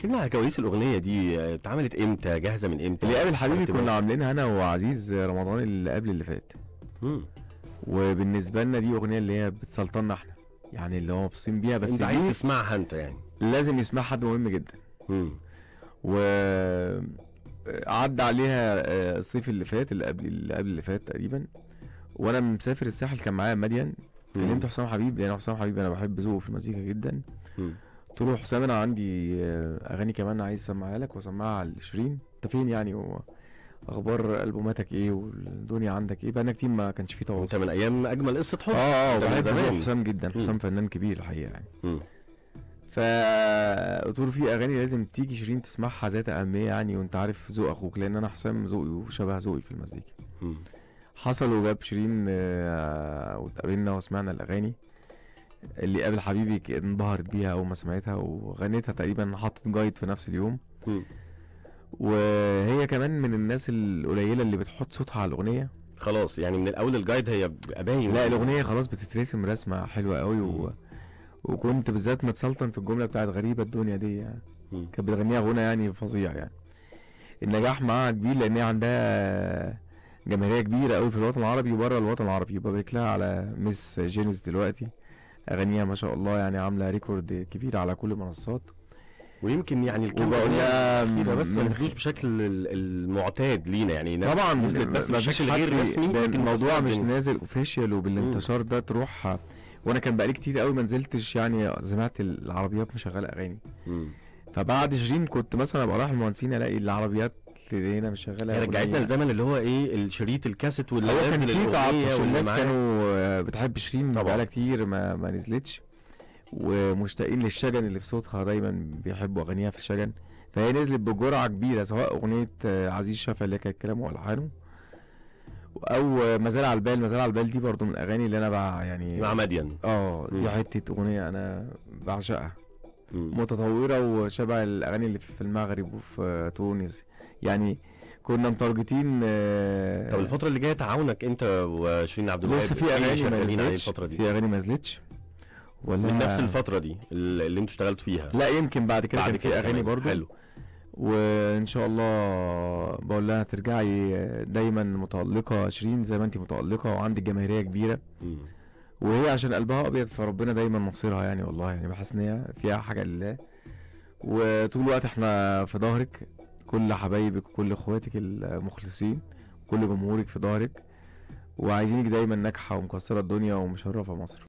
احكي لنا على كواليس الاغنيه دي اتعملت امتى جاهزه من امتى اللي قبل حبيبي كنا عاملينها انا وعزيز رمضان اللي قبل اللي فات مم. وبالنسبه لنا دي اغنيه اللي هي بتسلطنا احنا يعني اللي هو مبسوطين بيها بس انت عايز تسمعها انت يعني لازم يسمعها حد مهم جدا مم. و عدى عليها آه، الصيف اللي فات اللي قبل اللي قبل اللي فات تقريبا وانا مسافر الساحل كان معايا مديان كلمت حسام حبيب لان حسام حبيب انا بحب ذوقه في المزيكا جدا مم. قلت له حسام انا عندي آه، اغاني كمان عايز اسمعها لك واسمعها لشيرين انت فين يعني اخبار البوماتك ايه والدنيا عندك ايه بقالنا كتير ما كانش في تواصل انت من ايام اجمل قصه حب اه اه بحب حسام جدا حسام فنان كبير الحقيقه يعني ف فقلت له في اغاني لازم تيجي شيرين تسمعها ذات اهميه يعني وانت عارف ذوق اخوك لان انا حسام ذوقي وشبه ذوقي في المزيكا حصل وجاب شيرين آه، واتقابلنا وسمعنا الاغاني اللي قابل حبيبي انبهرت بيها اول ما سمعتها وغنيتها تقريبا حطت جايد في نفس اليوم وهي كمان من الناس القليله اللي بتحط صوتها على الاغنيه خلاص يعني من الاول الجايد هي باين لا يعني. الاغنيه خلاص بتترسم رسمه حلوه قوي و... وكنت بالذات متسلطن في الجمله بتاعت غريبه الدنيا دي يعني كانت بتغنيها غنى يعني فظيع يعني النجاح معاها كبير لان هي عندها جماهيريه كبيره قوي في الوطن العربي وبره الوطن العربي وببارك لها على مس جينيس دلوقتي اغانيها ما شاء الله يعني عامله ريكورد كبير على كل المنصات ويمكن يعني الكلمه بس ما نزلوش بشكل المعتاد لينا يعني طبعا نزلت بس بشكل غير رسمي لكن الموضوع مش نازل اوفيشال وبالانتشار ده تروح وانا كان بقالي كتير قوي ما نزلتش يعني سمعت العربيات مشغله اغاني فبعد شيرين كنت مثلا ابقى رايح المهندسين الاقي العربيات دي هنا مشغلها شغاله رجعتنا للزمن اللي هو ايه الشريط الكاسيت واللي هو كان في تعطش والناس كانوا آه، بتحب شيرين بقالها كتير ما, ما نزلتش ومشتاقين للشجن اللي في صوتها دايما بيحبوا اغانيها في الشجن فهي نزلت بجرعه كبيره سواء اغنيه آه، عزيز شفا اللي كانت كلام والحانه او آه، مازال على البال مازال على البال دي برضو من الاغاني اللي انا بقى يعني مع مدين اه دي حته اغنيه انا بعشقها متطوره وشبه الاغاني اللي في المغرب وفي تونس يعني كنا متارجتين آه طب الفتره اللي جايه تعاونك انت وشيرين عبد الوهاب لسه في اغاني ما الفتره دي في اغاني ما نزلتش ولا من نفس الفتره دي اللي انتوا اشتغلتوا فيها لا يمكن بعد كده بعد كان في اغاني برضو حلو وان شاء الله بقول لها ترجعي دايما متالقه شيرين زي ما انت متالقه وعندك جماهيريه كبيره م. وهي عشان قلبها ابيض فربنا دايما نصيرها يعني والله يعني بحس ان هي فيها حاجه لله وطول الوقت احنا في ظهرك كل حبايبك وكل اخواتك المخلصين كل جمهورك في ظهرك وعايزينك دايما ناجحه ومكسره الدنيا ومشرفه مصر